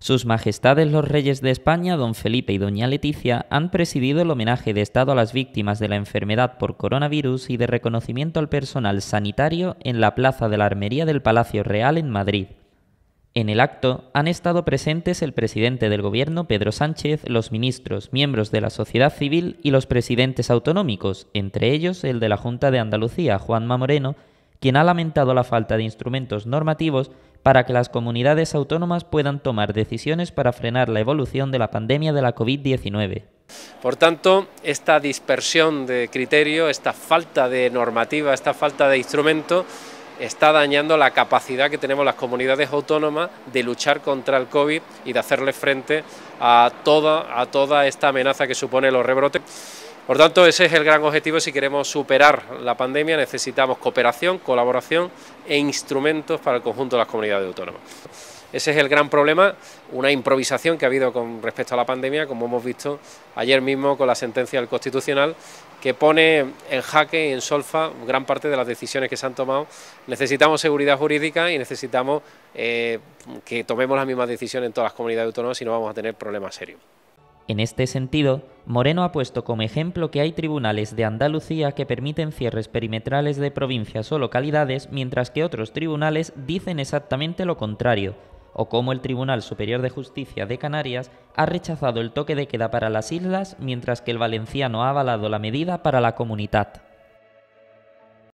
Sus Majestades los Reyes de España, don Felipe y doña Leticia, han presidido el homenaje de Estado a las víctimas de la enfermedad por coronavirus y de reconocimiento al personal sanitario en la Plaza de la Armería del Palacio Real en Madrid. En el acto han estado presentes el presidente del Gobierno, Pedro Sánchez, los ministros, miembros de la sociedad civil y los presidentes autonómicos, entre ellos el de la Junta de Andalucía, Juanma Moreno, quien ha lamentado la falta de instrumentos normativos para que las comunidades autónomas puedan tomar decisiones para frenar la evolución de la pandemia de la COVID-19. Por tanto, esta dispersión de criterio, esta falta de normativa, esta falta de instrumento, está dañando la capacidad que tenemos las comunidades autónomas de luchar contra el COVID y de hacerle frente a toda, a toda esta amenaza que supone los rebrotes. Por tanto, ese es el gran objetivo. Si queremos superar la pandemia, necesitamos cooperación, colaboración e instrumentos para el conjunto de las comunidades autónomas. Ese es el gran problema, una improvisación que ha habido con respecto a la pandemia, como hemos visto ayer mismo con la sentencia del Constitucional, que pone en jaque y en solfa gran parte de las decisiones que se han tomado. Necesitamos seguridad jurídica y necesitamos eh, que tomemos las mismas decisiones en todas las comunidades autónomas y no vamos a tener problemas serios. En este sentido, Moreno ha puesto como ejemplo que hay tribunales de Andalucía que permiten cierres perimetrales de provincias o localidades, mientras que otros tribunales dicen exactamente lo contrario, o como el Tribunal Superior de Justicia de Canarias ha rechazado el toque de queda para las islas, mientras que el valenciano ha avalado la medida para la comunidad.